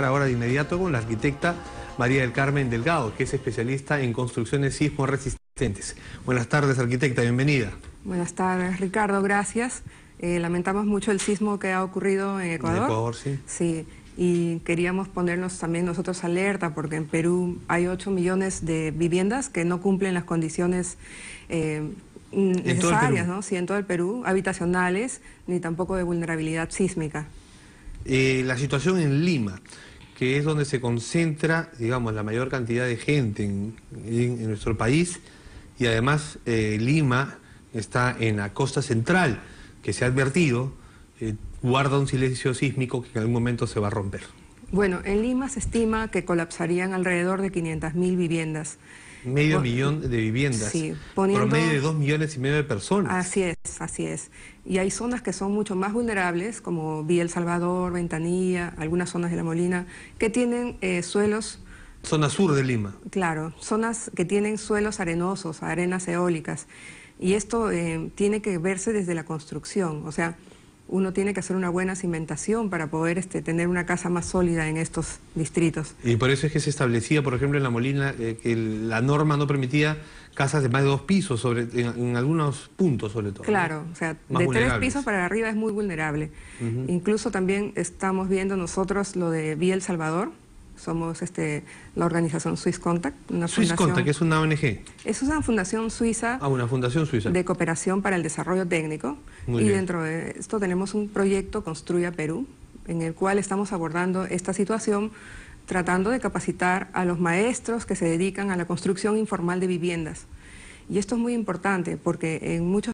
ahora de inmediato con la arquitecta María del Carmen Delgado, que es especialista en construcciones sismo resistentes. Buenas tardes, arquitecta, bienvenida. Buenas tardes, Ricardo, gracias. Eh, lamentamos mucho el sismo que ha ocurrido en Ecuador. En Ecuador, sí. Sí, y queríamos ponernos también nosotros alerta porque en Perú hay 8 millones de viviendas que no cumplen las condiciones eh, necesarias, ¿no? Sí, en todo el Perú, habitacionales, ni tampoco de vulnerabilidad sísmica. Eh, la situación en Lima, que es donde se concentra, digamos, la mayor cantidad de gente en, nuestro país, y además eh, Lima está en la costa central, que se ha advertido, eh, guarda un silencio sísmico que en algún momento se va a romper. Bueno, en Lima se estima que colapsarían alrededor de 500.000 viviendas. Medio millón de viviendas. Sí, promedio de dos millones y medio de personas. Así es, así es. Y hay zonas que son mucho más vulnerables, como Villa El Salvador, Ventanilla, algunas zonas de La Molina, que tienen eh, suelos... Zona sur de Lima. Claro, zonas que tienen suelos arenosos, arenas eólicas. Y esto eh, tiene que verse desde la construcción, o sea uno tiene que hacer una buena cimentación para poder este, tener una casa más sólida en estos distritos. Y por eso es que se establecía, por ejemplo, en La Molina, eh, que la norma no permitía casas de más de dos pisos, sobre, en, algunos puntos sobre todo. Claro, o sea, de tres pisos para arriba es muy vulnerable. Incluso también estamos viendo nosotros lo de Vía El Salvador, somos este, la organización Swiss Contact. Una Swiss Contact es una ONG. Es una fundación suiza. Ah, una fundación suiza. De cooperación para el desarrollo técnico. y dentro de esto tenemos un proyecto Construya Perú, en el cual estamos abordando esta situación tratando de capacitar a los maestros que se dedican a la construcción informal de viviendas. Y esto es muy importante porque en muchos